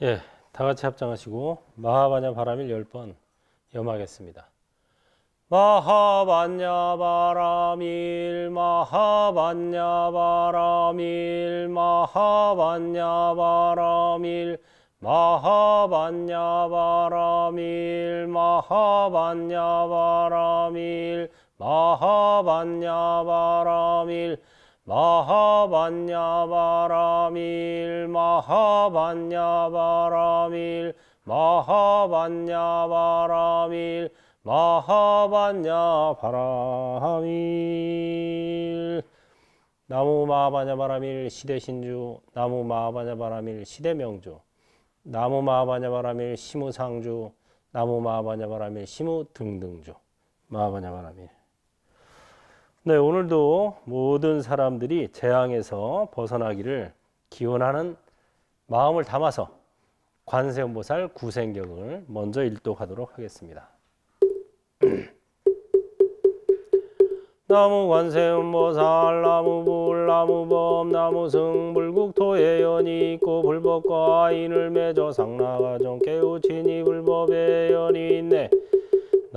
예, 다 같이 합장하시고 마하바냐 바람일 10번 염하겠습니다. 마하바냐 바람일 마하바냐 바람일 마하바냐 바람일 마하바냐 바람일 마하바냐 바람일 마하바냐 바람일 마하반야바라밀 마하반야바라밀 마하반야바라밀 마하반야바라밀 나무 마하반야바라밀 시대신주 나무 마하반야바라밀 시대명주 나무 마하반야바라밀 시무상주 나무 마하반야바라밀 시무등등주 마하반야바라밀 네, 오늘도 모든 사람들이 재앙에서 벗어나기를 기원하는 마음을 담아서 관세음보살 구생경을 먼저 읽독하도록 하겠습니다. 나무 관세음보살 나무 불 나무 범 나무 승 불국토에 연이 있고 불법과 인을 맺어 상나가 좀 깨우치니 불법에 연이 있네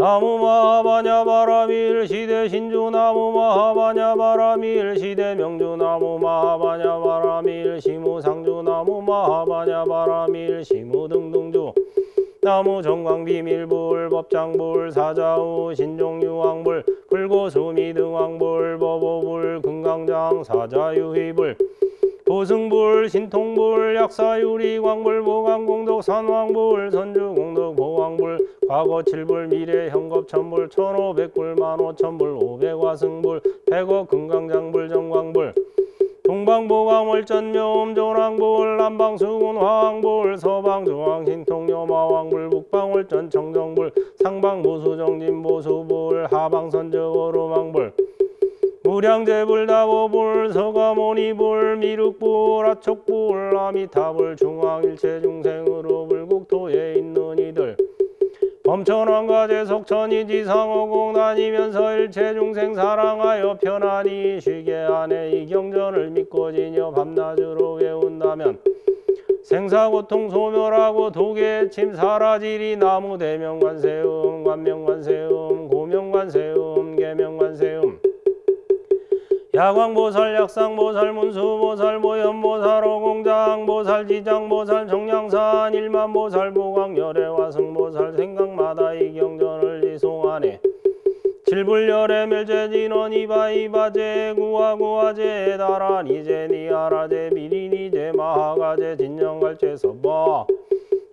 나무 마하바냐 바라미 일시대 신주 나무 마하바냐 바라미 일시대 명주 나무 마하바냐 바라미 일시무 상주 나무 마하바냐 바라미 일시무 등등주 나무 정광비밀불 법장불 사자우 신종유황불 불고수미등왕불 법오불 금강장 사자유희불 보승불, 신통불, 약사유리, 광불, 보강공덕, 산왕불, 선주공덕, 보왕불, 과거 칠불, 미래 현겁 천불, 천오백불, 만오천불, 오백화승불, 백억 금강장불, 정광불, 동방보강월전묘음 조랑불 남방수군 화왕불 서방중앙 신통요마왕불 북방월전 청정불 상방보수정진보수불 하방선적오로망불 무량제불다보불 서가모니불 미륵불 아촉불 아미타불 중앙일체중생으로 불국토에 있는 이들 범천왕가제속천이지 상호공 다니면서 일체중생 사랑하여 편안히 쉬게 하네 이 경전을 믿고 지녀 밤낮으로 외운다면 생사고통 소멸하고 도개침 사라지리 나무대명관세음 관명관세음 고명관세음 야광보살, 약상보살, 문수보살, 모현보살 오공장, 보살, 지장보살, 정량산, 일만보살, 보광열애와 승보살 생각마다 이 경전을 이송하네. 질불열의 멸제진원 이바이바제 구하구하제 다라니제 니아라제 미리니제 마하가제 진영갈제 서바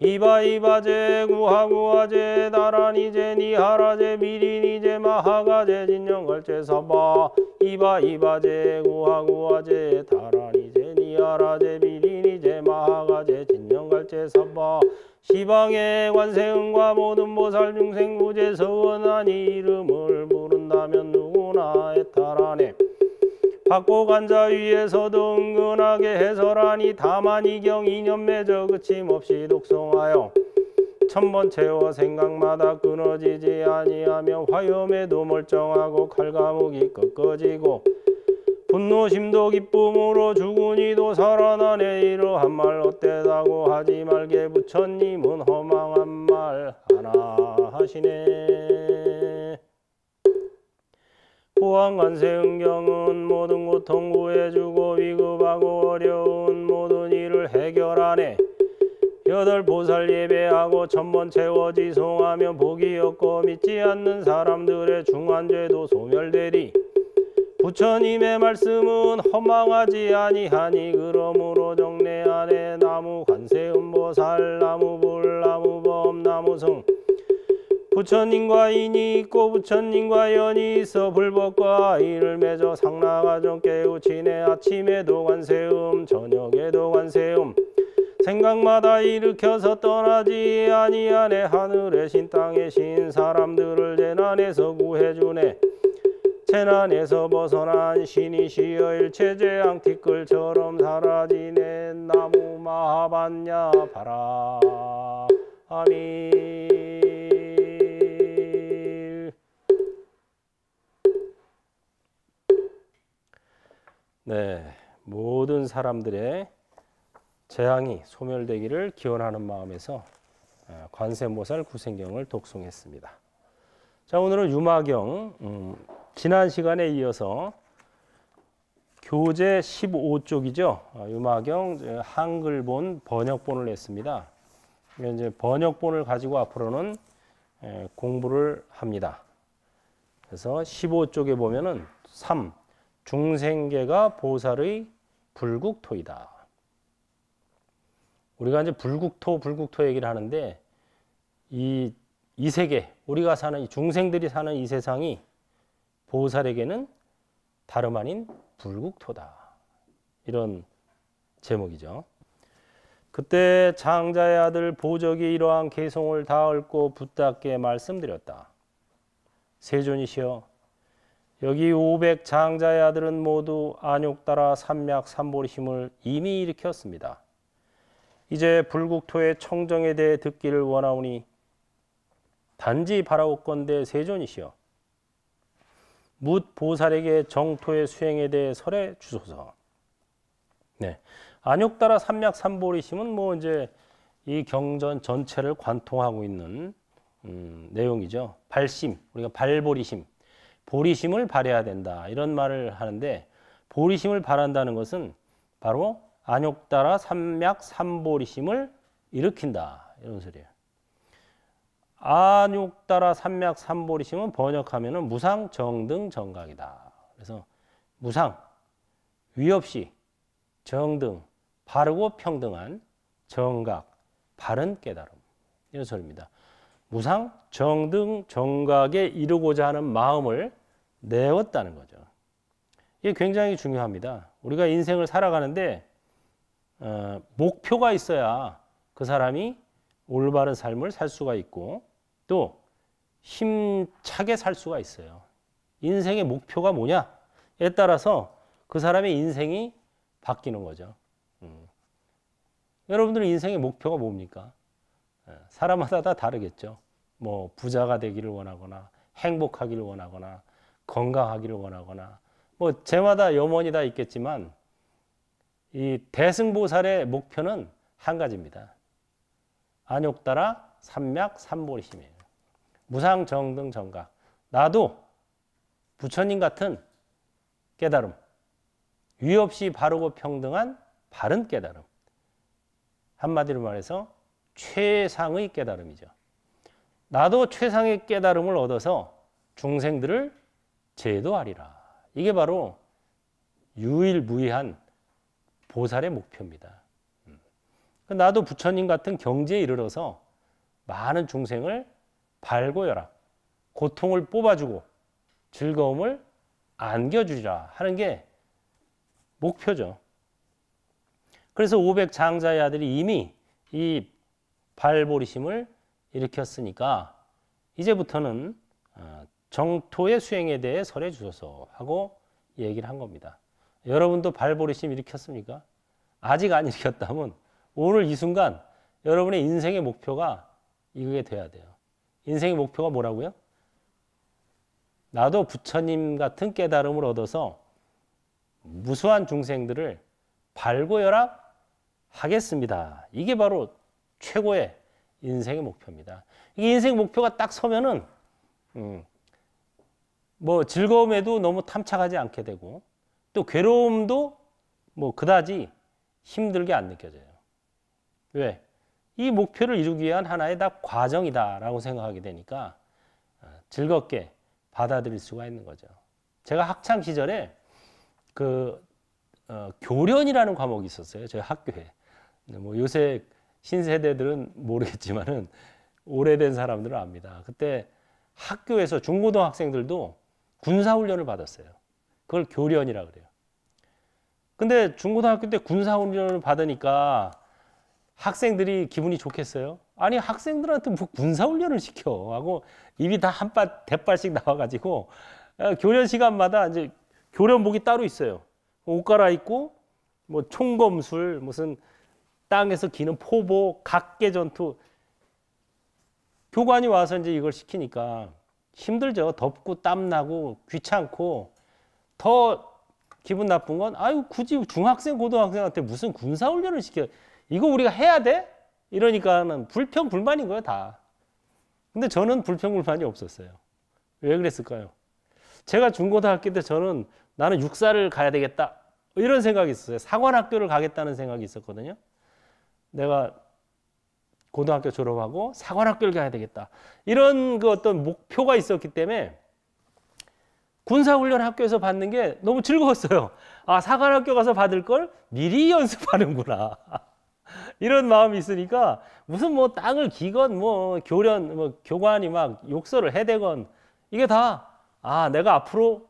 이바이바제 구하구하제 다라니제 니하라제 미리니제 마하가제 진영걸제 삼바 이바이바제 구하구하제 다라니제 니하라제 미리니제 마하가제 진영걸제 삼바 시방의 관세음과 모든 보살 중생 구제 서원하니 이름을 부른다면 누구나 애탈하네 박보관자 위에서도 은근하게 해설하니 다만 이경 이념매저 그침없이 독송하여 천번 채워 생각마다 끊어지지 아니하며 화염에도 멀쩡하고 칼과목이 꺾어지고 분노심도 기쁨으로 죽으니도 살아나네 이러한 말 어때다고 하지 말게 부처님은 허망한 말 하나 하시네 포항관세은경은 모든 고통 구해주고 위급하고 어려운 모든 일을 해결하네. 여덟 보살 예배하고 천번 채워 지송하며 복이 없고 믿지 않는 사람들의 중한죄도 소멸되리. 부처님의 말씀은 허망하지 아니하니 그러므로 정례 안에 나무 관세음보살 나무불 나무범 나무성 부처님과 인이 있고 부처님과 연이 있어 불법과 이를 맺어 상나가정 깨우치네 아침에도 관세음 저녁에도 관세음 생각마다 일으켜서 떠나지 아니하네 하늘의 신 땅의 신 사람들을 재난에서 구해주네 재난에서 벗어난 신이시여 일체재앙 티끌처럼 사라지네 나무 마하반야 바라 아미 네, 모든 사람들의 재앙이 소멸되기를 기원하는 마음에서 아, 관세모살 구생경을 독송했습니다. 자, 오늘은 유마경 음, 지난 시간에 이어서 교재 15쪽이죠. 아, 유마경 한글본 번역본을 냈습니다. 이제 번역본을 가지고 앞으로는 예, 공부를 합니다. 그래서 15쪽에 보면은 3, 중생계가 보살의 불국토이다. 우리가 이제 불국토, 불국토 얘기를 하는데 이, 이 세계, 우리가 사는 이 중생들이 사는 이 세상이 보살에게는 다름 아닌 불국토다. 이런 제목이죠. 그때 장자의 아들 보적이 이러한 개성을 다 얽고 붙답게 말씀드렸다. 세존이시여 여기 500 장자의 아들은 모두 안욕 따라 삼약 삼볼 힘을 이미 일으켰습니다. 이제 불국토의 청정에 대해 듣기를 원하오니 단지 바라옵건대 세존이시여 묻 보살에게 정토의 수행에 대해 설해 주소서. 네, 안욕 따라 삼약 삼보리심은 뭐 이제 이 경전 전체를 관통하고 있는 음, 내용이죠. 발심 우리가 발보리심 보리심을 바래야 된다. 이런 말을 하는데 보리심을 바란다는 것은 바로 안욕 따라 삼맥 삼보리심을 일으킨다. 이런 소리예요. 안욕 따라 삼맥 삼보리심은 번역하면은 무상 정등 정각이다. 그래서 무상 위 없이 정등 바르고 평등한 정각 바른 깨달음 이런 소리입니다. 무상 정등 정각에 이르고자 하는 마음을 내었다는 거죠. 이게 굉장히 중요합니다. 우리가 인생을 살아가는데 어, 목표가 있어야 그 사람이 올바른 삶을 살 수가 있고 또 힘차게 살 수가 있어요. 인생의 목표가 뭐냐에 따라서 그 사람의 인생이 바뀌는 거죠. 음. 여러분들 인생의 목표가 뭡니까? 예, 사람마다 다 다르겠죠. 뭐 부자가 되기를 원하거나 행복하기를 원하거나 건강하기를 원하거나 뭐제마다 염원이 다 있겠지만 이 대승보살의 목표는 한 가지입니다. 안욕따라 삼맥 삼보리심이에요. 무상정등 정각. 나도 부처님 같은 깨달음. 위 없이 바르고 평등한 바른 깨달음. 한마디로 말해서 최상의 깨달음이죠. 나도 최상의 깨달음을 얻어서 중생들을 제도하리라. 이게 바로 유일무이한 보살의 목표입니다. 음. 그 나도 부처님 같은 경지에 이르러서 많은 중생을 발고 열락 고통을 뽑아주고 즐거움을 안겨주리라 하는 게 목표죠. 그래서 500장자의 아들이 이미 이 발보리심을 일으켰으니까 이제부터는 어, 정토의 수행에 대해 설해 주소서 하고 얘기를 한 겁니다. 여러분도 발버리심 일으켰습니까? 아직 안 일으켰다면 오늘 이 순간 여러분의 인생의 목표가 이게 돼야 돼요. 인생의 목표가 뭐라고요? 나도 부처님 같은 깨달음을 얻어서 무수한 중생들을 발고열악 하겠습니다. 이게 바로 최고의 인생의 목표입니다. 이게 인생 목표가 딱 서면은 음, 뭐 즐거움에도 너무 탐착하지 않게 되고 또 괴로움도 뭐 그다지 힘들게 안 느껴져요. 왜? 이 목표를 이루기 위한 하나의 다 과정이다라고 생각하게 되니까 어, 즐겁게 받아들일 수가 있는 거죠. 제가 학창 시절에 그 어, 교련이라는 과목이 있었어요. 저희 학교에. 뭐 요새 신세대들은 모르겠지만은 오래된 사람들은 압니다. 그때 학교에서 중고등학생들도 군사훈련을 받았어요. 그걸 교련이라 그래요. 근데 중고등학교 때 군사훈련을 받으니까 학생들이 기분이 좋겠어요? 아니 학생들한테 뭐 군사훈련을 시켜 하고 입이 다 한바 대발씩 나와가지고 아, 교련 시간마다 이제 교련복이 따로 있어요. 옷 갈아입고 뭐 총검술 무슨 땅에서 기는 포복 각계 전투 교관이 와서 이제 이걸 시키니까 힘들죠. 덥고 땀나고 귀찮고 더 기분 나쁜 건 아유 굳이 중학생 고등학생한테 무슨 군사 훈련을 시켜 이거 우리가 해야 돼? 이러니까는 불평 불만인 거예요 다. 근데 저는 불평 불만이 없었어요. 왜 그랬을까요? 제가 중고등학교 때 저는 나는 육사를 가야 되겠다 이런 생각이 있었어요. 사관학교를 가겠다는 생각이 있었거든요. 내가 고등학교 졸업하고 사관학교를 가야 되겠다. 이런 그 어떤 목표가 있었기 때문에 군사훈련 학교에서 받는 게 너무 즐거웠어요. 아, 사관학교 가서 받을 걸 미리 연습하는구나. 이런 마음이 있으니까 무슨 뭐 땅을 기건 뭐 교련 뭐 교관이 막 욕설을 해대건 이게 다 아, 내가 앞으로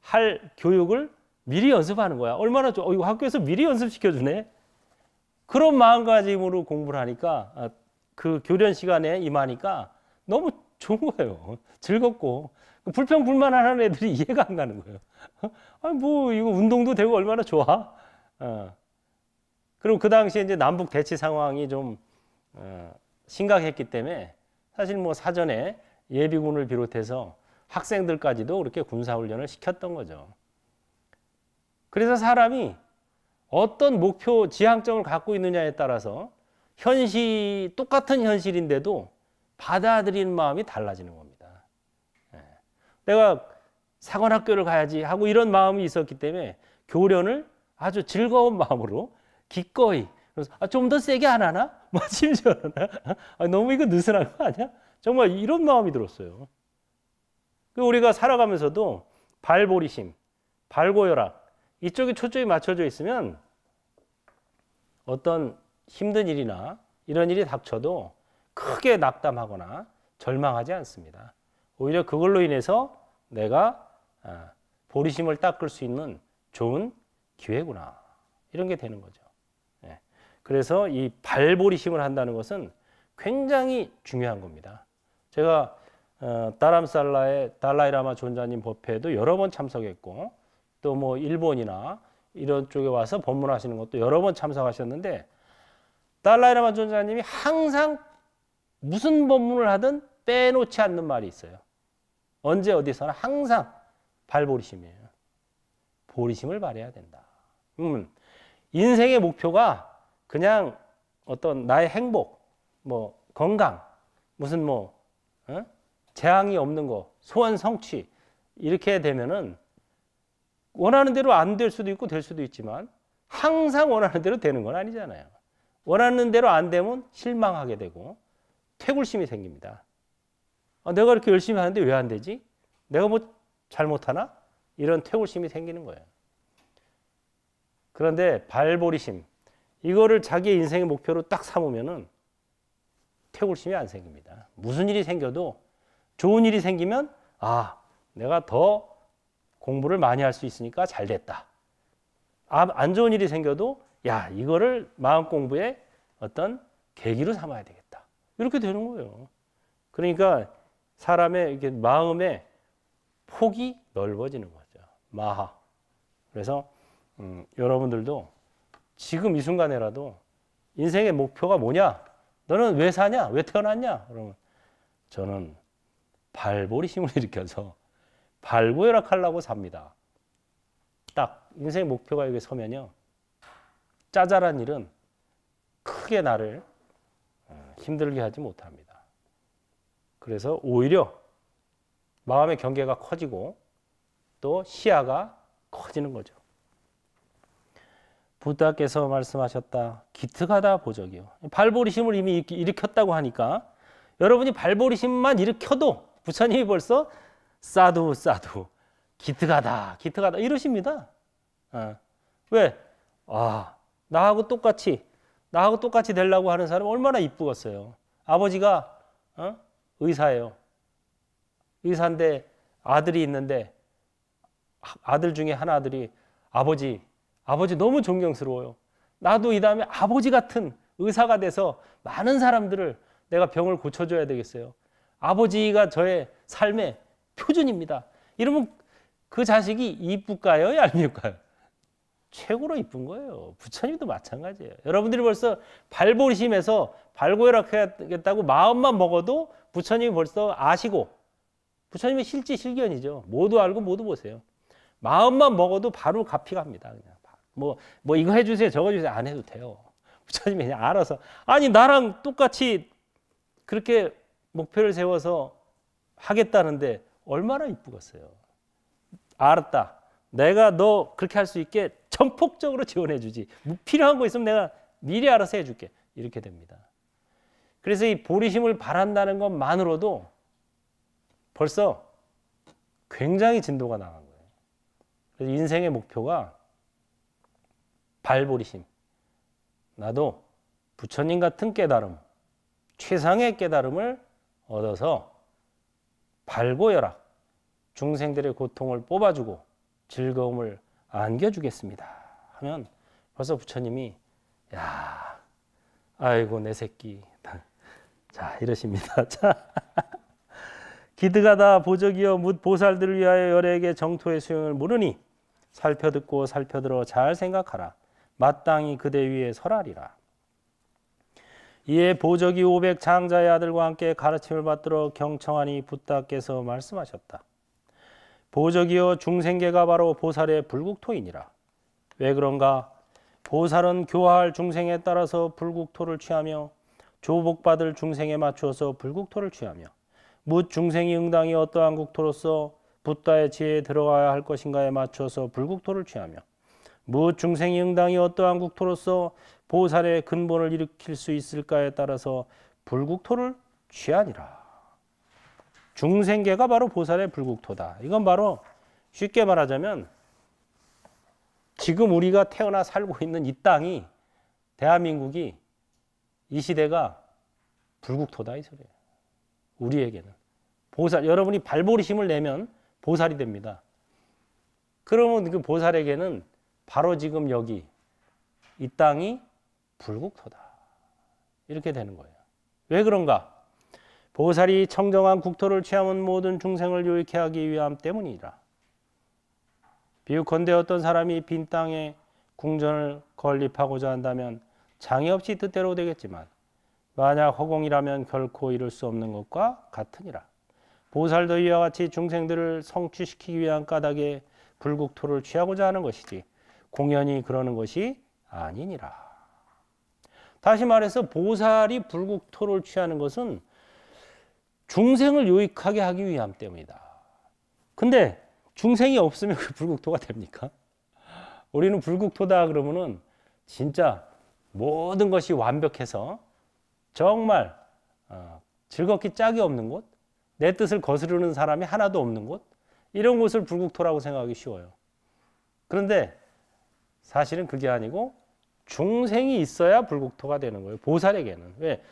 할 교육을 미리 연습하는 거야. 얼마나 좋아. 어, 이거 학교에서 미리 연습시켜주네. 그런 마음가짐으로 공부를 하니까 아, 그 교련 시간에 임하니까 너무 좋은 거예요. 즐겁고 그 불평불만하는 애들이 이해가 안 가는 거예요. 아, 뭐 이거 운동도 되고 얼마나 좋아. 어. 그리고 그 당시에 이제 남북 대치 상황이 좀 어, 심각했기 때문에 사실 뭐 사전에 예비군을 비롯해서 학생들까지도 그렇게 군사훈련을 시켰던 거죠. 그래서 사람이 어떤 목표 지향점을 갖고 있느냐에 따라서 현실 똑같은 현실인데도 받아들이는 마음이 달라지는 겁니다. 예. 내가 사관학교를 가야지 하고 이런 마음이 있었기 때문에 교련을 아주 즐거운 마음으로 기꺼이 아, 좀 더 세게 안 하나? 뭐 심지어는 아, 너무 이거 느슨한 거 아니야? 정말 이런 마음이 들었어요. 그 우리가 살아가면서도 발보리심, 발고혈압 이쪽에 초점이 맞춰져 있으면 어떤 힘든 일이나 이런 일이 닥쳐도 크게 낙담하거나 절망하지 않습니다. 오히려 그걸로 인해서 내가 아, 보리심을 닦을 수 있는 좋은 기회구나. 이런 게 되는 거죠. 예. 그래서 이 발보리심을 한다는 것은 굉장히 중요한 겁니다. 제가 어, 다람살라의 달라이라마 존자님 법회에도 여러 번 참석했고 또뭐 일본이나 이런 쪽에 와서 법문하시는 것도 여러 번 참석하셨는데 달라이라마 존자님이 항상 무슨 법문을 하든 빼놓지 않는 말이 있어요. 언제 어디서나 항상 발보리심이에요. 보리심을 발해야 된다. 음, 인생의 목표가 그냥 어떤 나의 행복, 뭐 건강, 무슨 뭐 어? 재앙이 없는 거, 소원 성취 이렇게 되면은 원하는 대로 안 될 수도 있고 될 수도 있지만 항상 원하는 대로 되는 건 아니잖아요. 원하는 대로 안 되면 실망하게 되고 퇴굴심이 생깁니다. 아, 내가 이렇게 열심히 하는데 왜 안 되지? 내가 뭐 잘못하나? 이런 퇴굴심이 생기는 거예요. 그런데 발보리심, 이거를 자기의 인생의 목표로 딱 삼으면은 퇴굴심이 안 생깁니다. 무슨 일이 생겨도 좋은 일이 생기면 아, 내가 더 공부를 많이 할 수 있으니까 잘 됐다. 아, 안 좋은 일이 생겨도 야 이거를 마음 공부의 어떤 계기로 삼아야 되겠다. 이렇게 되는 거예요. 그러니까 사람의 이렇게 마음의 폭이 넓어지는 거죠. 마하. 그래서 음, 여러분들도 지금 이 순간에라도 인생의 목표가 뭐냐? 너는 왜 사냐? 왜 태어났냐? 그러면 저는 발볼이 힘을 일으켜서 발고열락하려고 삽니다. 딱 인생의 목표가 여기 서면요. 짜잘한 일은 크게 나를 어, 힘들게 하지 못합니다. 그래서 오히려 마음의 경계가 커지고 또 시야가 커지는 거죠. 부다께서 말씀하셨다. 기특하다 보적이요. 발보리심을 이미 일으켰다고 하니까 여러분이 발보리심만 일으켜도 부처님이 벌써 싸도 싸도 기특하다 기특하다 이러십니다. 어. 왜? 아 나하고 똑같이 나하고 똑같이 되려고 하는 사람 얼마나 이쁘겠어요. 아버지가 어? 의사예요. 의사인데 아들이 있는데 아들 중에 한 아들이 아버지 아버지 너무 존경스러워요. 나도 이 다음에 아버지 같은 의사가 돼서 많은 사람들을 내가 병을 고쳐줘야 되겠어요. 아버지가 저의 삶에 표준입니다. 이러면 그 자식이 이쁠까요? 얄밉까요? 예, 최고로 이쁜 거예요. 부처님도 마찬가지예요. 여러분들이 벌써 발보심에서 발고혈락하겠다고 마음만 먹어도 부처님이 벌써 아시고 부처님의 실지 실견이죠. 모두 알고 모두 보세요. 마음만 먹어도 바로 가피갑니다. 그냥 뭐뭐 뭐 이거 해주세요, 저거 해주세요 안 해도 돼요. 부처님이 그냥 알아서 아니 나랑 똑같이 그렇게 목표를 세워서 하겠다는데 얼마나 이쁘겠어요. 알았다. 내가 너 그렇게 할 수 있게 전폭적으로 지원해 주지. 뭐 필요한 거 있으면 내가 미리 알아서 해 줄게. 이렇게 됩니다. 그래서 이 보리심을 바란다는 것만으로도 벌써 굉장히 진도가 나간 거예요. 그래서 인생의 목표가 발보리심. 나도 부처님 같은 깨달음, 최상의 깨달음을 얻어서 발고열락 중생들의 고통을 뽑아주고 즐거움을 안겨주겠습니다. 하면 벌써 부처님이 야 아이고 내 새끼 자 이러십니다. 자 기드가다 보적이여 묻 보살들을 위하여 열에게 정토의 수행을 물으니 살펴듣고 살펴들어 잘 생각하라 마땅히 그대 위에 설하리라 이에 보적이 500 장자의 아들과 함께 가르침을 받들어 경청하니 부탁께서 말씀하셨다. 보적이여 중생계가 바로 보살의 불국토이니라. 왜 그런가? 보살은 교화할 중생에 따라서 불국토를 취하며 조복받을 중생에 맞추어서 불국토를 취하며 묻 중생이 응당이 어떠한 국토로서 붓다의 지혜에 들어가야 할 것인가에 맞춰서 불국토를 취하며 무 중생이 응당이 어떠한 국토로서 보살의 근본을 일으킬 수 있을까에 따라서 불국토를 취하니라. 중생계가 바로 보살의 불국토다. 이건 바로 쉽게 말하자면 지금 우리가 태어나 살고 있는 이 땅이 대한민국이 이 시대가 불국토다 이 소리예요. 우리에게는 보살 여러분이 발버리심을 내면 보살이 됩니다. 그러면 그 보살에게는 바로 지금 여기 이 땅이 불국토다. 이렇게 되는 거예요. 왜 그런가? 보살이 청정한 국토를 취하면 모든 중생을 유익해 하기 위함 때문이라. 비유컨대 어떤 사람이 빈 땅에 궁전을 건립하고자 한다면 장애 없이 뜻대로 되겠지만 만약 허공이라면 결코 이룰 수 없는 것과 같으니라. 보살도 이와 같이 중생들을 성취시키기 위한 까닭에 불국토를 취하고자 하는 것이지 공연히 그러는 것이 아니니라. 다시 말해서 보살이 불국토를 취하는 것은 중생을 유익하게 하기 위함 때문이다. 근데 중생이 없으면 그 불국토가 됩니까? 우리는 불국토다 그러면은 진짜 모든 것이 완벽해서 정말 어, 즐겁기 짝이 없는 곳, 내 뜻을 거스르는 사람이 하나도 없는 곳, 이런 곳을 불국토라고 생각하기 쉬워요. 그런데 사실은 그게 아니고 중생이 있어야 불국토가 되는 거예요. 보살에게는. 왜?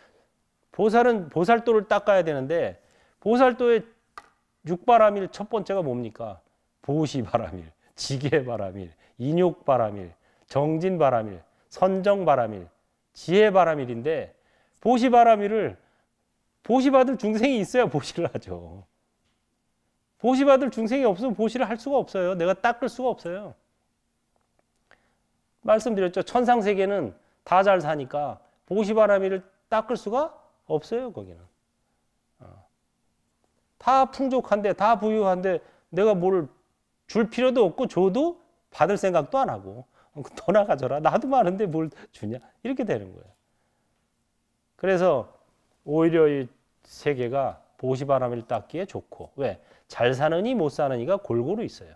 보살은 보살도를 닦아야 되는데 보살도의 육바람일 첫 번째가 뭡니까? 보시바람일, 지계바람일, 인욕바람일, 정진바람일, 선정바람일, 지혜바람일인데 보시바람일을 보시받을 중생이 있어야 보시를 하죠. 보시받을 중생이 없으면 보시를 할 수가 없어요. 내가 닦을 수가 없어요. 말씀드렸죠. 천상 세계는 다 잘 사니까 보시바람이를 닦을 수가 없어요. 거기는 어. 다 풍족한데 다 부유한데 내가 뭘 줄 필요도 없고 줘도 받을 생각도 안 하고 어, 더 나가져라. 나도 많은데 뭘 주냐 이렇게 되는 거예요. 그래서 오히려 이 세계가 보시바람을 닦기에 좋고 왜? 잘 사는 이못 사는 이가 골고루 있어요.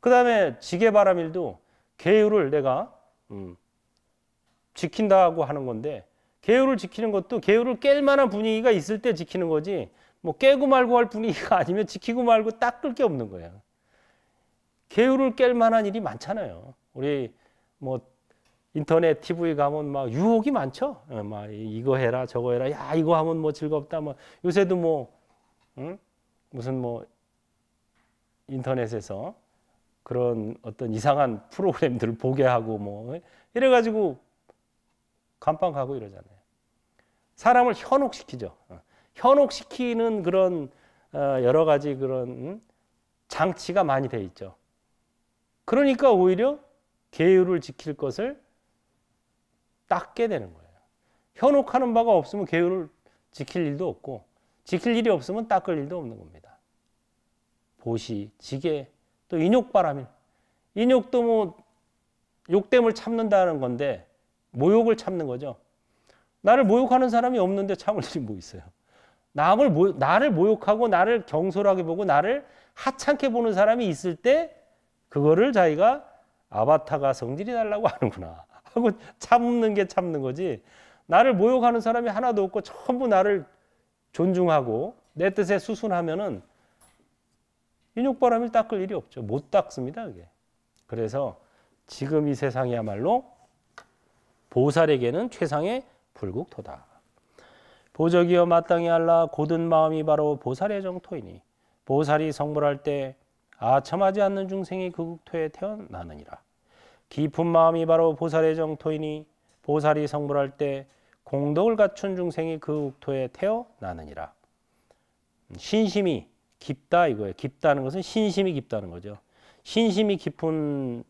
그 다음에 지게바람일도 계율을 내가 음, 지킨다고 하는 건데 계율을 지키는 것도 계율을 깰 만한 분위기가 있을 때 지키는 거지 뭐 깨고 말고 할 분위기가 아니면 지키고 말고 딱 끌 게 없는 거예요. 계율을 깰 만한 일이 많잖아요. 우리 뭐 인터넷 TV 가면 막 유혹이 많죠. 어, 막 이거 해라 저거 해라 야 이거 하면 뭐 즐겁다 뭐 요새도 뭐 응? 무슨 뭐 인터넷에서 그런 어떤 이상한 프로그램들을 보게 하고 뭐 예? 이래가지고 감방 가고 이러잖아요. 사람을 현혹시키죠. 어. 현혹시키는 그런 어, 여러 가지 그런 음? 장치가 많이 돼 있죠. 그러니까 오히려 계율을 지킬 것을 닦게 되는 거예요. 현혹하는 바가 없으면 계율을 지킬 일도 없고 지킬 일이 없으면 닦을 일도 없는 겁니다. 보시, 지게 또 인욕바람일. 인욕도 뭐 욕됨을 참는다는 건데 모욕을 참는 거죠. 나를 모욕하는 사람이 없는데 참을 일이 뭐 있어요. 남을 모, 나를 모욕하고 나를 경솔하게 보고 나를 하찮게 보는 사람이 있을 때 그거를 자기가 아바타가 성질이 달라고 하는구나 하고 참는 게 참는 거지 나를 모욕하는 사람이 하나도 없고 전부 나를 존중하고 내 뜻에 수순하면은 인육바람을 닦을 일이 없죠. 못 닦습니다. 그게. 그래서 지금 이 세상이야말로 보살에게는 최상의 불국토다. 보적이여 마땅히 알라 고든 마음이 바로 보살의 정토이니 보살이 성불할 때 아첨하지 않는 중생이 그 국토에 태어나느니라. 깊은 마음이 바로 보살의 정토이니 보살이 성불할 때 공덕을 갖춘 중생이 그 국토에 태어나느니라. 음, 신심이 깊다 이거예요. 깊다는 것은 신심이 깊다는 거죠. 신심이 깊은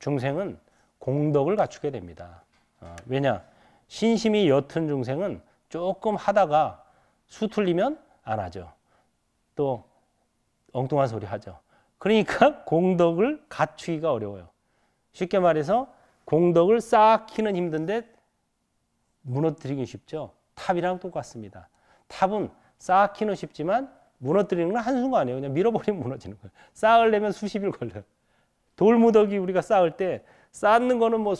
중생은 공덕을 갖추게 됩니다. 어, 왜냐? 신심이 옅은 중생은 조금 하다가 수틀리면 안 하죠. 또 엉뚱한 소리 하죠. 그러니까 공덕을 갖추기가 어려워요. 쉽게 말해서 공덕을 쌓기는 힘든데 무너뜨리긴 쉽죠. 탑이랑 똑같습니다. 탑은 쌓기는 쉽지만 무너뜨리는 건 한순간이에요. 그냥 밀어버리면 무너지는 거예요. 쌓으려면 수십일 걸려요. 돌무더기 우리가 쌓을 때 쌓는 거는 뭐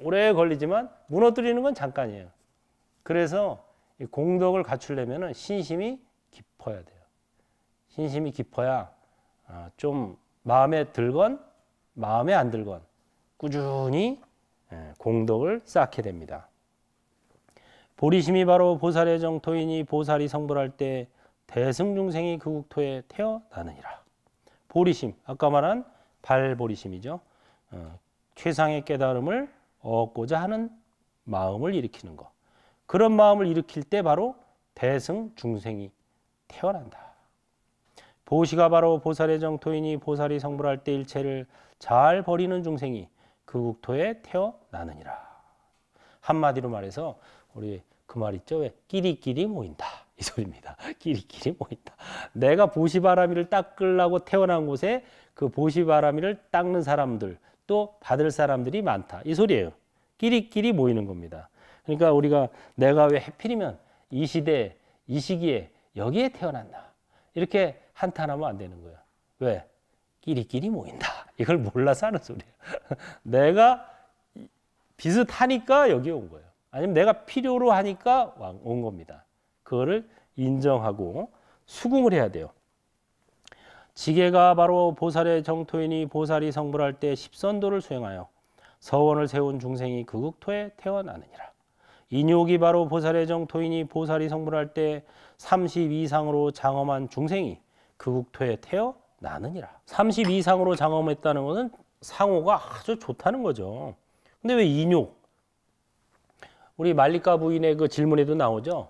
오래 걸리지만 무너뜨리는 건 잠깐이에요. 그래서 공덕을 갖추려면 신심이 깊어야 돼요. 신심이 깊어야 아, 좀 마음에 들건 마음에 안 들건 꾸준히 예, 공덕을 쌓게 됩니다. 보리심이 바로 보살의 정토이니 보살이 성불할 때 대승중생이 그 국토에 태어나느니라. 보리심, 아까 말한 발보리심이죠. 어, 최상의 깨달음을 얻고자 하는 마음을 일으키는 것. 그런 마음을 일으킬 때 바로 대승중생이 태어난다. 보시가 바로 보살의 정토이니 보살이 성불할 때 일체를 잘 버리는 중생이 그 국토에 태어나느니라. 한마디로 말해서 우리 그 말 있죠? 왜? 끼리끼리 모인다. 이 소리입니다. 끼리끼리 모인다. 뭐 내가 보시바라미를 닦으려고 태어난 곳에 그 보시바라미를 닦는 사람들 또 받을 사람들이 많다. 이 소리예요. 끼리끼리 모이는 겁니다. 그러니까 우리가 내가 왜 해필이면 이 시대, 이 시기에 여기에 태어났나 이렇게 한탄하면 안 되는 거예요. 왜? 끼리끼리 모인다. 이걸 몰라서 하는 소리예요. 내가 비슷하니까 여기 온 거예요. 아니면 내가 필요로 하니까 온 겁니다. 그거를 인정하고 수긍을 해야 돼요. 지계가 바로 보살의 정토이니 보살이 성불할 때 십선도를 수행하여 서원을 세운 중생이 그 국토에 태어나느니라. 인욕이 바로 보살의 정토이니 보살이 성불할 때 32상으로 장엄한 중생이 그 국토에 태어나느니라. 32상으로 장엄했다는 것은 상호가 아주 좋다는 거죠. 근데 왜 인욕? 우리 말리까 부인의 그 질문에도 나오죠.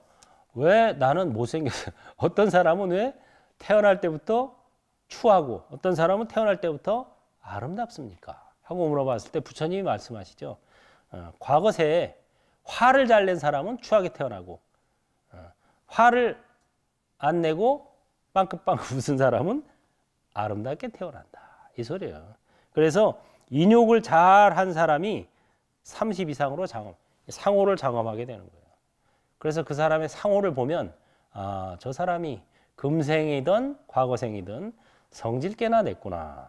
왜 나는 못생겼어? 어떤 사람은 왜 태어날 때부터 추하고 어떤 사람은 태어날 때부터 아름답습니까? 하고 물어봤을 때 부처님이 말씀하시죠. 어, 과거세에 화를 잘 낸 사람은 추하게 태어나고 어, 화를 안 내고 빵긋빵긋 웃은 사람은 아름답게 태어난다. 이 소리예요. 그래서 인욕을 잘 한 사람이 30 이상으로 장엄, 상호를 장엄하게 되는 거예요. 그래서 그 사람의 상호를 보면 아, 저 사람이 금생이든 과거생이든 성질 꽤나 냈구나.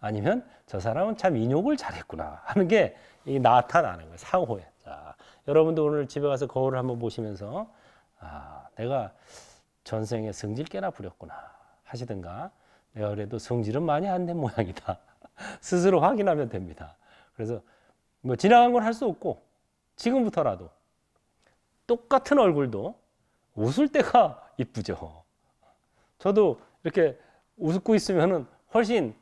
아니면 저 사람은 참 인욕을 잘했구나 하는 게 나타나는 거예요. 상호에. 자, 여러분도 오늘 집에 가서 거울을 한번 보시면서 아, 내가 전생에 성질 꽤나 부렸구나 하시든가 내가 그래도 성질은 많이 안 된 모양이다. 스스로 확인하면 됩니다. 그래서 뭐 지나간 걸 할 수 없고 지금부터라도 똑같은 얼굴도 웃을 때가 이쁘죠. 저도 이렇게 웃고 있으면 훨씬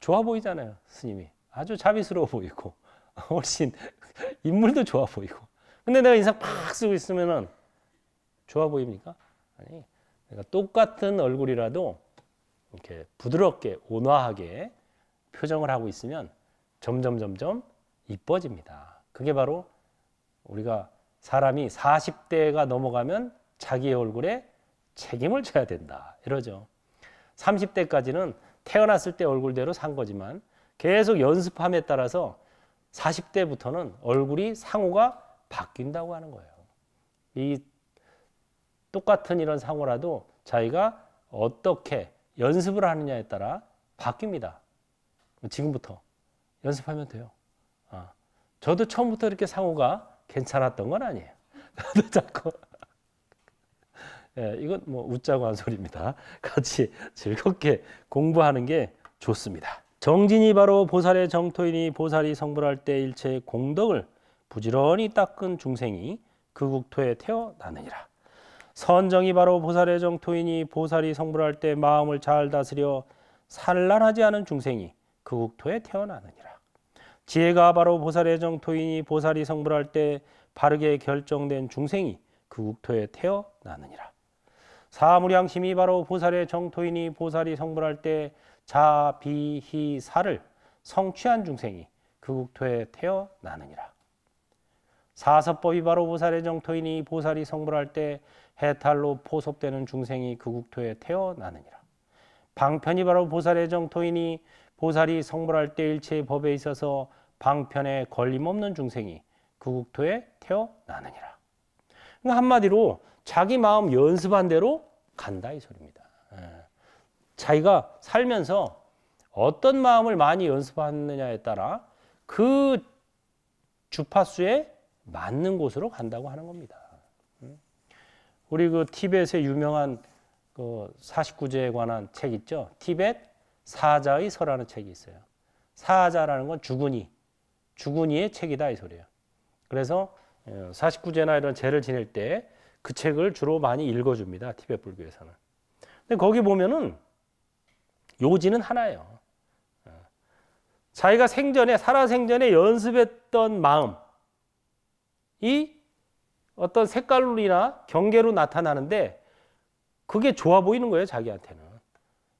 좋아 보이잖아요, 스님이. 아주 자비스러워 보이고, 훨씬 인물도 좋아 보이고. 근데 내가 인상 팍 쓰고 있으면 좋아 보입니까? 아니, 내가 똑같은 얼굴이라도 이렇게 부드럽게, 온화하게 표정을 하고 있으면 점점 점점 이뻐집니다. 그게 바로 우리가 사람이 40대가 넘어가면 자기의 얼굴에 책임을 져야 된다. 이러죠. 30대까지는 태어났을 때 얼굴대로 산 거지만 계속 연습함에 따라서 40대부터는 얼굴이 상호가 바뀐다고 하는 거예요. 이 똑같은 이런 상호라도 자기가 어떻게 연습을 하느냐에 따라 바뀝니다. 지금부터 연습하면 돼요. 아, 저도 처음부터 이렇게 상호가 괜찮았던 건 아니에요. 나도 자꾸 예, 이건 뭐 웃자고 한 소리입니다. 같이 즐겁게 공부하는 게 좋습니다. 정진이 바로 보살의 정토이니 보살이 성불할 때일체 공덕을 부지런히 닦은 중생이 그 국토에 태어나느니라. 선정이 바로 보살의 정토이니 보살이 성불할 때 마음을 잘 다스려 산란하지 않은 중생이 그 국토에 태어나느니라. 지혜가 바로 보살의 정토이니 보살이 성불할 때 바르게 결정된 중생이 그 국토에 태어나느니라. 사무량심이 바로 보살의 정토이니 보살이 성불할 때 자비히사를 성취한 중생이 그 국토에 태어나느니라. 사서법이 바로 보살의 정토이니 보살이 성불할 때 해탈로 포섭되는 중생이 그 국토에 태어나느니라. 방편이 바로 보살의 정토이니 보살이 성불할 때 일체의 법에 있어서 방편에 걸림없는 중생이 그 국토에 태어나느니라. 그러니까 한마디로 자기 마음 연습한 대로 간다 이 소리입니다. 예. 자기가 살면서 어떤 마음을 많이 연습하느냐에 따라 그 주파수에 맞는 곳으로 간다고 하는 겁니다. 음. 우리 그 티벳의 유명한 그 49제에 관한 책 있죠? 티벳 사자의 서라는 책이 있어요. 사자라는 건 주군이, 주군이의 책이다 이 소리예요. 그래서 49제나 어, 이런 제를 지낼 때 그 책을 주로 많이 읽어줍니다. 티벳 불교에서는. 근데 거기 보면은 요지는 하나예요. 어, 자기가 생전에 살아생전에 연습했던 마음이 어떤 색깔로나 경계로 나타나는데 그게 좋아 보이는 거예요 자기한테는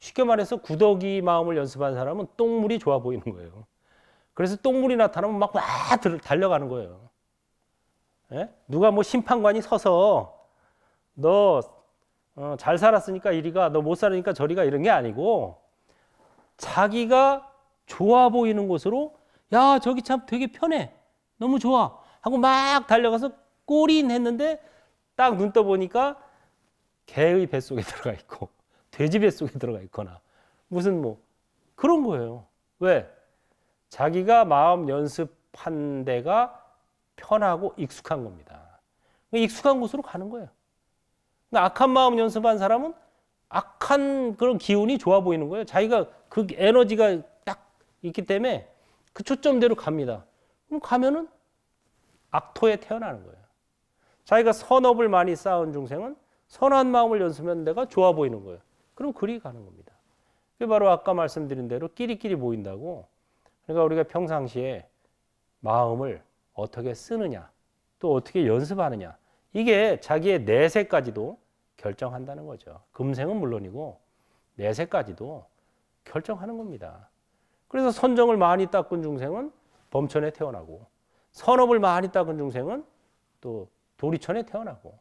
쉽게 말해서 구더기 마음을 연습한 사람은 똥물이 좋아 보이는 거예요. 그래서 똥물이 나타나면 막와 달려가는 거예요. 예? 누가 뭐 심판관이 서서 너잘 어, 살았으니까 이리가 너 못 살으니까 저리가 이런 게 아니고 자기가 좋아 보이는 곳으로 야 저기 참 되게 편해 너무 좋아 하고 막 달려가서 꼬린 했는데 딱 눈 떠보니까 개의 뱃속에 들어가 있고 돼지 뱃속에 들어가 있거나 무슨 뭐 그런 거예요. 왜? 자기가 마음 연습한 데가 편하고 익숙한 겁니다. 그러니까 익숙한 곳으로 가는 거예요. 그러니까 악한 마음 연습한 사람은 악한 그런 기운이 좋아 보이는 거예요. 자기가 그 에너지가 딱 있기 때문에 그 초점대로 갑니다. 그럼 가면은 악토에 태어나는 거예요. 자기가 선업을 많이 쌓은 중생은 선한 마음을 연습하면 내가 좋아 보이는 거예요. 그럼 글이 가는 겁니다. 그게 바로 아까 말씀드린 대로 끼리끼리 모인다고 그러니까 우리가 평상시에 마음을 어떻게 쓰느냐 또 어떻게 연습하느냐 이게 자기의 내세까지도 결정한다는 거죠. 금생은 물론이고 내세까지도 결정하는 겁니다. 그래서 선정을 많이 닦은 중생은 범천에 태어나고 선업을 많이 닦은 중생은 또 도리천에 태어나고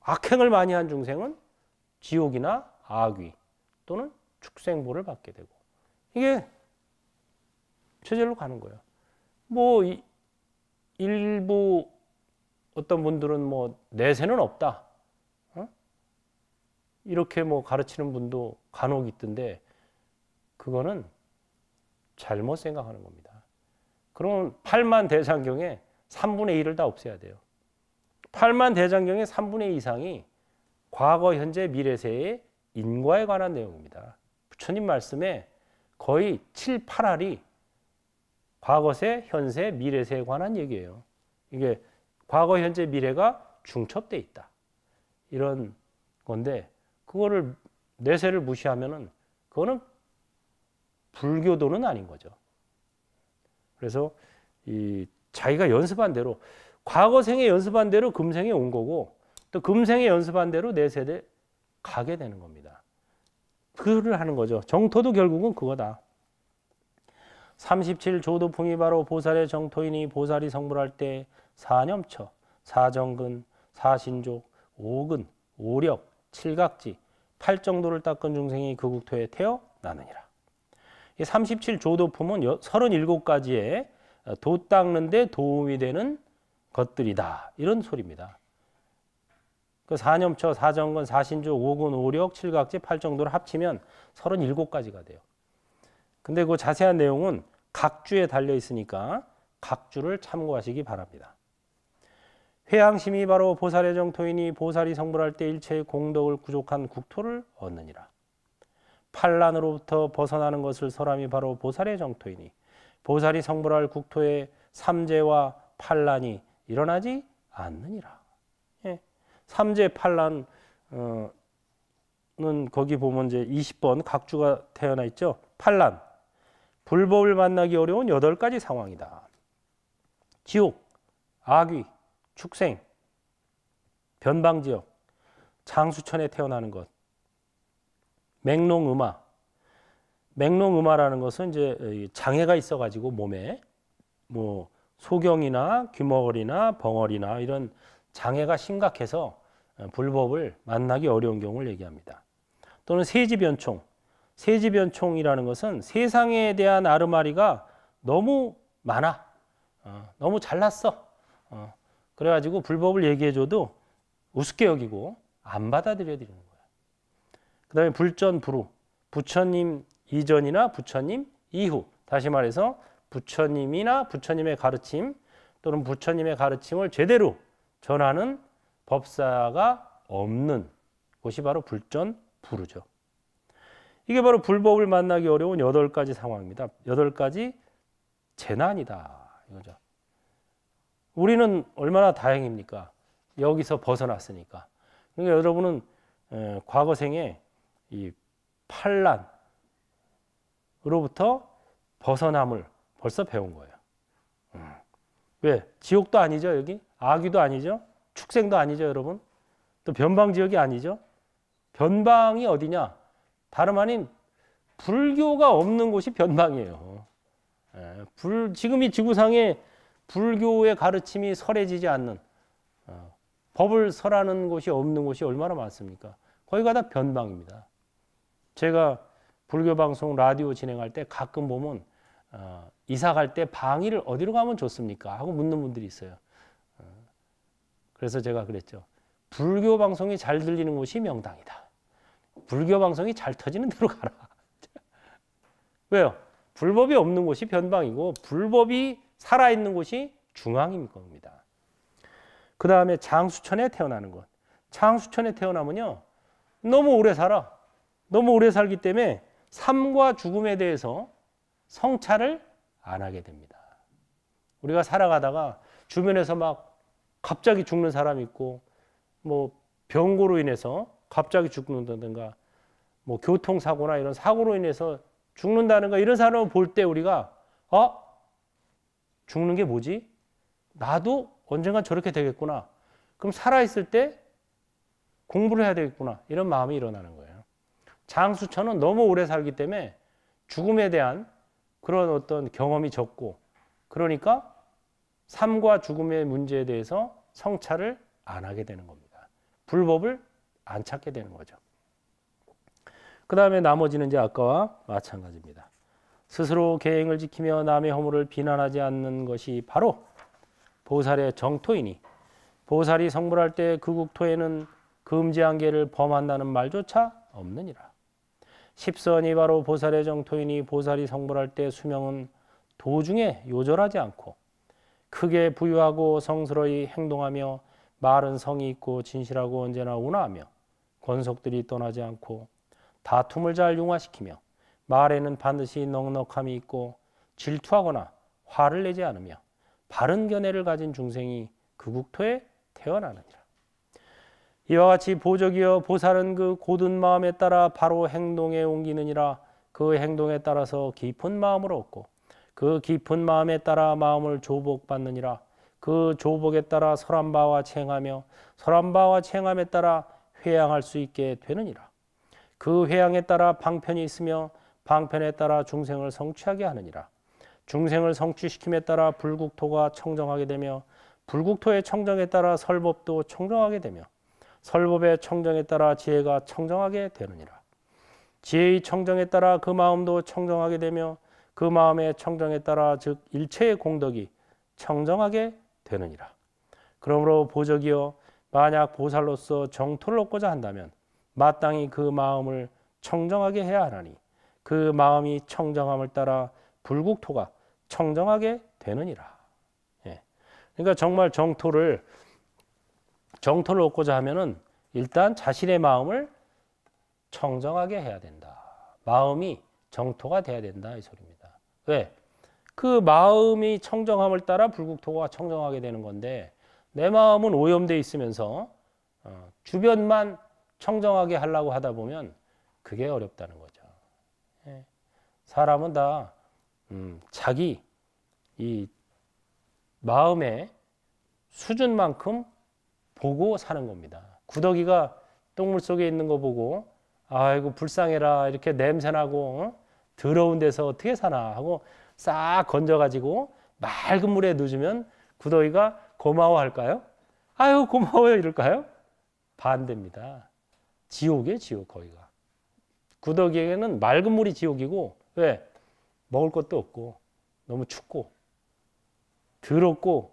악행을 많이 한 중생은 지옥이나 아귀 또는 축생보를 받게 되고 이게 체질로 가는 거예요. 뭐 일부 어떤 분들은 뭐 내세는 없다. 어? 이렇게 뭐 가르치는 분도 간혹 있던데 그거는 잘못 생각하는 겁니다. 그러면 8만 대장경에 3분의 1을 다 없애야 돼요. 8만 대장경의 3분의 2 이상이 과거, 현재, 미래세의 인과에 관한 내용입니다. 부처님 말씀에 거의 7, 8알이 과거세, 현세, 미래세에 관한 얘기예요. 이게 과거, 현재, 미래가 중첩돼 있다. 이런 건데 그거를 내세를 무시하면은 그거는 불교도는 아닌 거죠. 그래서 이 자기가 연습한 대로 과거 생에 연습한 대로 금생에 온 거고 또 금생에 연습한 대로 내 세대 가게 되는 겁니다. 그를 하는 거죠. 정토도 결국은 그거다. 37조도 풍이 바로 보살의 정토이니 보살이 성불할 때 사념처, 사정근, 사신족, 오근, 오력, 칠각지, 팔정도를 닦은 중생이 그 국토에 태어나느니라. 37조도품은 37가지의 어, 도 닦는데 도움이 되는 것들이다. 이런 소리입니다. 그 사념처, 사정근, 사신조, 오군, 오력, 칠각지, 팔정도를 합치면 37가지가 돼요. 근데 그 자세한 내용은 각주에 달려 있으니까 각주를 참고하시기 바랍니다. 회양심이 바로 보살의 정토인이 보살이 성불할 때 일체의 공덕을 구족한 국토를 얻느니라. 판란으로부터 벗어나는 것을 설함이 바로 보살의 정토이니 보살이 성불할 국토의 삼재와 판란이 일어나지 않느니라. 삼재 팔란은 어, 거기 보면 이제 20번 각주가 태어나 있죠. 팔란 불법을 만나기 어려운 여덟 가지 상황이다. 지옥, 악귀 축생, 변방지역, 장수천에 태어나는 것, 맹농음화. 맹농음화라는 것은 이제 어, 장애가 있어가지고 몸에 뭐 소경이나 귀머거리나 벙어리나 이런 장애가 심각해서 어, 불법을 만나기 어려운 경우를 얘기합니다. 또는 세지변총. 세지변총이라는 것은 세상에 대한 아르마리가 너무 많아. 어, 너무 잘났어. 어, 그래가지고 불법을 얘기해줘도 우습게 여기고 안 받아들여드리는 거예그 다음에 불전불후. 부처님 이전이나 부처님 이후. 다시 말해서 부처님이나 부처님의 가르침 또는 부처님의 가르침을 제대로 전하는 법사가 없는 곳이 바로 불전 부르죠. 이게 바로 불법을 만나기 어려운 여덟 가지 상황입니다. 여덟 가지 재난이다 이거죠. 우리는 얼마나 다행입니까? 여기서 벗어났으니까. 그러니까 여러분은 과거 생에 이 판란으로부터 벗어남을 벌써 배운 거예요. 음. 왜? 지옥도 아니죠 여기? 아귀도 아니죠. 축생도 아니죠, 여러분. 또 변방 지역이 아니죠. 변방이 어디냐? 다름 아닌 불교가 없는 곳이 변방이에요. 예, 불, 지금 이 지구상에 불교의 가르침이 설해지지 않는 어, 법을 설하는 곳이 없는 곳이 얼마나 많습니까? 거기가 다 변방입니다. 제가 불교 방송 라디오 진행할 때 가끔 보면 어, 이사 갈 때 방위를 어디로 가면 좋습니까? 하고 묻는 분들이 있어요. 그래서 제가 그랬죠. 불교 방송이 잘 들리는 곳이 명당이다. 불교 방송이 잘 터지는 데로 가라. 왜요? 불법이 없는 곳이 변방이고 불법이 살아있는 곳이 중앙인 겁니다. 그 다음에 장수천에 태어나는 것. 장수천에 태어나면요. 너무 오래 살아. 너무 오래 살기 때문에 삶과 죽음에 대해서 성찰을 안 하게 됩니다. 우리가 살아가다가 주변에서 막 갑자기 죽는 사람이 있고 뭐 병고로 인해서 갑자기 죽는다든가 뭐 교통사고나 이런 사고로 인해서 죽는다든가 이런 사람을 볼 때 우리가 어? 죽는 게 뭐지? 나도 언젠가 저렇게 되겠구나. 그럼 살아있을 때 공부를 해야 되겠구나. 이런 마음이 일어나는 거예요. 장수천은 너무 오래 살기 때문에 죽음에 대한 그런 어떤 경험이 적고 그러니까 삶과 죽음의 문제에 대해서 성찰을 안 하게 되는 겁니다. 불법을 안 찾게 되는 거죠. 그 다음에 나머지는 이제 아까와 마찬가지입니다. 스스로 계행을 지키며 남의 허물을 비난하지 않는 것이 바로 보살의 정토이니 보살이 성불할 때 그국토에는 금지한 개를 범한다는 말조차 없느니라. 십선이 바로 보살의 정토이니 보살이 성불할 때 수명은 도중에 요절하지 않고 크게 부유하고 성스러이 행동하며 말은 성이 있고 진실하고 언제나 온화하며 권속들이 떠나지 않고 다툼을 잘 융화시키며 말에는 반드시 넉넉함이 있고 질투하거나 화를 내지 않으며 바른 견해를 가진 중생이 그 국토에 태어나느니라. 이와 같이 보적이여 보살은 그 고든 마음에 따라 바로 행동에 옮기느니라 그 행동에 따라서 깊은 마음을 얻고 그 깊은 마음에 따라 마음을 조복받느니라 그 조복에 따라 설한 바와 챙하며 설한 바와 챙함에 따라 회양할 수 있게 되느니라 그 회양에 따라 방편이 있으며 방편에 따라 중생을 성취하게 하느니라 중생을 성취시킴에 따라 불국토가 청정하게 되며 불국토의 청정에 따라 설법도 청정하게 되며 설법의 청정에 따라 지혜가 청정하게 되느니라 지혜의 청정에 따라 그 마음도 청정하게 되며 그 마음의 청정에 따라 즉 일체의 공덕이 청정하게 되느니라. 그러므로 보적이여 만약 보살로서 정토를 얻고자 한다면 마땅히 그 마음을 청정하게 해야 하나니 그 마음이 청정함을 따라 불국토가 청정하게 되느니라. 예. 그러니까 정말 정토를 정토를 얻고자 하면은 일단 자신의 마음을 청정하게 해야 된다. 마음이 정토가 돼야 된다 이 소리입니다. 왜? 그 마음이 청정함을 따라 불국토가 청정하게 되는 건데 내 마음은 오염돼 있으면서 어, 주변만 청정하게 하려고 하다 보면 그게 어렵다는 거죠. 예. 사람은 다 음, 자기 이 마음의 수준만큼 보고 사는 겁니다. 구더기가 똥물 속에 있는 거 보고 아이고 불쌍해라 이렇게 냄새나고 어? 더러운 데서 어떻게 사나 하고 싹 건져가지고 맑은 물에 넣어주면 구더기가 고마워할까요? 아유 고마워요 이럴까요? 반대입니다. 지옥이에요 지옥 거기가. 구더기에게는 맑은 물이 지옥이고 왜? 먹을 것도 없고 너무 춥고 더럽고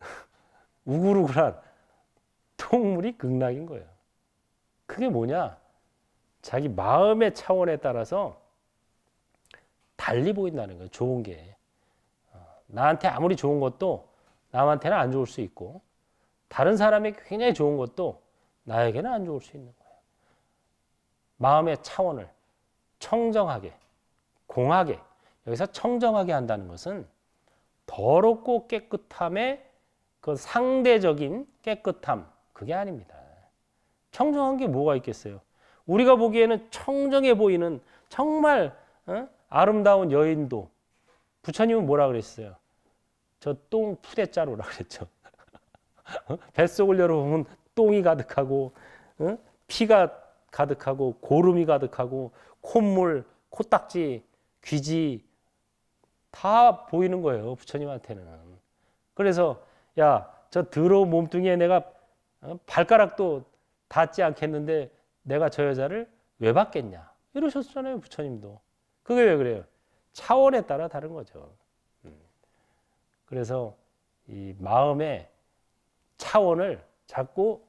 우글우글한 통물이 극락인 거예요. 그게 뭐냐? 자기 마음의 차원에 따라서 달리 보인다는 거예요. 좋은 게. 어, 나한테 아무리 좋은 것도 남한테는 안 좋을 수 있고 다른 사람에게 굉장히 좋은 것도 나에게는 안 좋을 수 있는 거예요. 마음의 차원을 청정하게, 공하게 여기서 청정하게 한다는 것은 더럽고 깨끗함의 그 상대적인 깨끗함 그게 아닙니다. 청정한 게 뭐가 있겠어요? 우리가 보기에는 청정해 보이는 정말 어? 아름다운 여인도 부처님은 뭐라 그랬어요? 저 똥 푸대자루라 그랬죠. 어? 뱃속을 열어보면 똥이 가득하고 응? 어? 피가 가득하고 고름이 가득하고 콧물, 코딱지, 귀지 다 보이는 거예요. 부처님한테는. 그래서 야, 저 더러운 몸뚱이에 내가 어? 발가락도 닿지 않겠는데 내가 저 여자를 왜 받겠냐. 이러셨잖아요. 부처님도. 그게 왜 그래요? 차원에 따라 다른 거죠. 음. 그래서 이 마음의 차원을 자꾸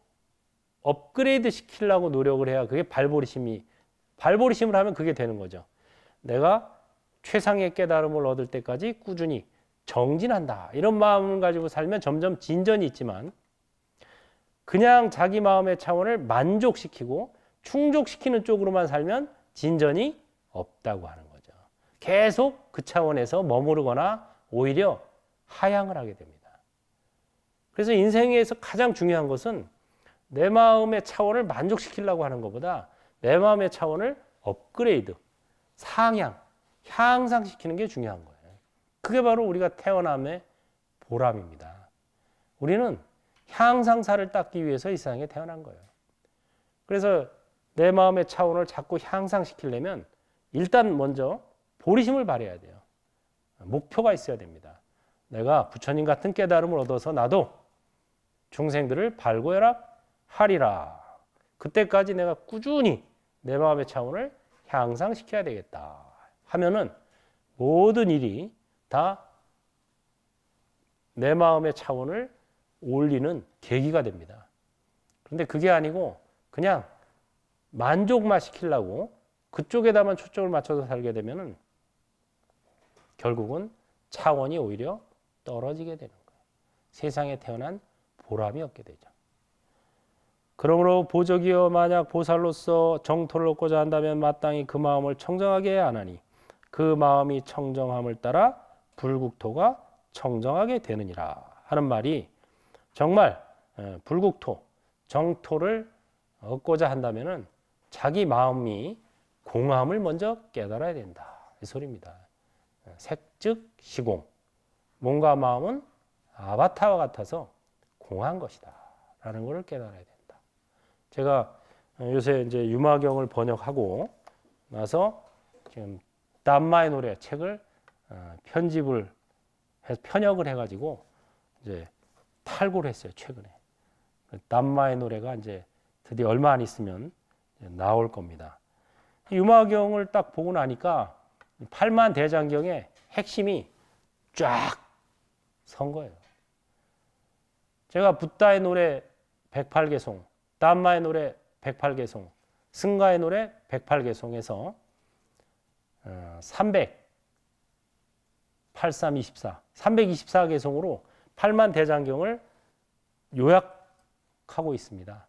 업그레이드 시키려고 노력을 해야 그게 발버리심이 발버리심을 하면 그게 되는 거죠. 내가 최상의 깨달음을 얻을 때까지 꾸준히 정진한다. 이런 마음을 가지고 살면 점점 진전이 있지만 그냥 자기 마음의 차원을 만족시키고 충족시키는 쪽으로만 살면 진전이 없다고 하는 거예요. 계속 그 차원에서 머무르거나 오히려 하향을 하게 됩니다. 그래서 인생에서 가장 중요한 것은 내 마음의 차원을 만족시키려고 하는 것보다 내 마음의 차원을 업그레이드, 상향, 향상시키는 게 중요한 거예요. 그게 바로 우리가 태어남의 보람입니다. 우리는 향상사를 닦기 위해서 이 세상에 태어난 거예요. 그래서 내 마음의 차원을 자꾸 향상시키려면 일단 먼저 보리심을 발해야 돼요. 목표가 있어야 됩니다. 내가 부처님 같은 깨달음을 얻어서 나도 중생들을 발고혈락하리라 그때까지 내가 꾸준히 내 마음의 차원을 향상시켜야 되겠다. 하면은 모든 일이 다 내 마음의 차원을 올리는 계기가 됩니다. 그런데 그게 아니고 그냥 만족만 시키려고 그쪽에다만 초점을 맞춰서 살게 되면은 결국은 차원이 오히려 떨어지게 되는 거예요. 세상에 태어난 보람이 없게 되죠. 그러므로 보적이여 만약 보살로서 정토를 얻고자 한다면 마땅히 그 마음을 청정하게 해야 하나니 그 마음이 청정함을 따라 불국토가 청정하게 되느니라 하는 말이 정말 불국토, 정토를 얻고자 한다면 자기 마음이 공함을 먼저 깨달아야 된다 이 소리입니다. 색즉 시공, 몸과 마음은 아바타와 같아서 공한 것이다. 라는 것을 깨달아야 된다. 제가 어, 요새 이제 유마경을 번역하고 나서 지금 땀마의 노래 책을 어, 편집을 해서 편역을 해가지고 이제 탈고를 했어요 최근에 땀마의 그 노래가 이제 드디어 얼마 안 있으면 나올 겁니다 유마경을 딱 보고 나니까 팔만 대장경의 핵심이 쫙 선 거예요. 제가 붓다의 노래 108개송, 땀마의 노래 108개송, 승가의 노래 108개송에서 300, 8324, 324개송으로 8만 대장경을 요약하고 있습니다.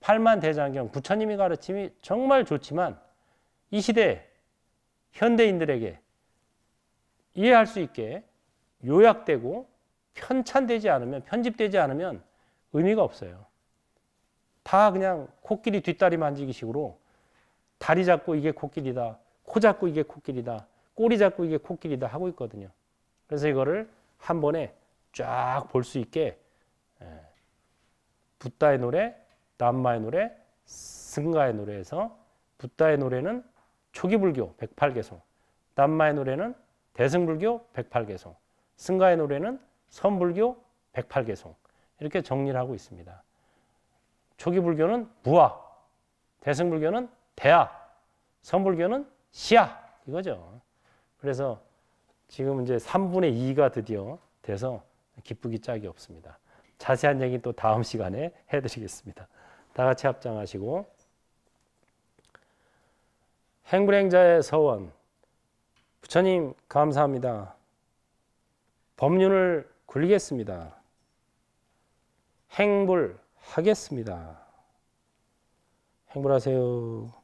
8만 대장경, 부처님의 가르침이 정말 좋지만 이 시대에 현대인들에게 이해할 수 있게 요약되고 편찬되지 않으면 편집되지 않으면 의미가 없어요. 다 그냥 코끼리 뒷다리 만지기 식으로 다리 잡고 이게 코끼리다. 코 잡고 이게 코끼리다. 꼬리 잡고 이게 코끼리다 하고 있거든요. 그래서 이거를 한 번에 쫙 볼 수 있게 예, 붓다의 노래, 남마의 노래, 승가의 노래에서 붓다의 노래는 초기 불교 108개송, 담마의 노래는 대승불교 108개송, 승가의 노래는 선불교 108개송 이렇게 정리를 하고 있습니다. 초기 불교는 무아, 대승불교는 대아, 선불교는 시아 이거죠. 그래서 지금 이제 3분의 2가 드디어 돼서 기쁘기 짝이 없습니다. 자세한 얘기 는또 다음 시간에 해드리겠습니다. 다 같이 합장하시고 행불행자의 서원. 부처님 감사합니다. 법륜을 굴리겠습니다. 행불하겠습니다. 행불하세요.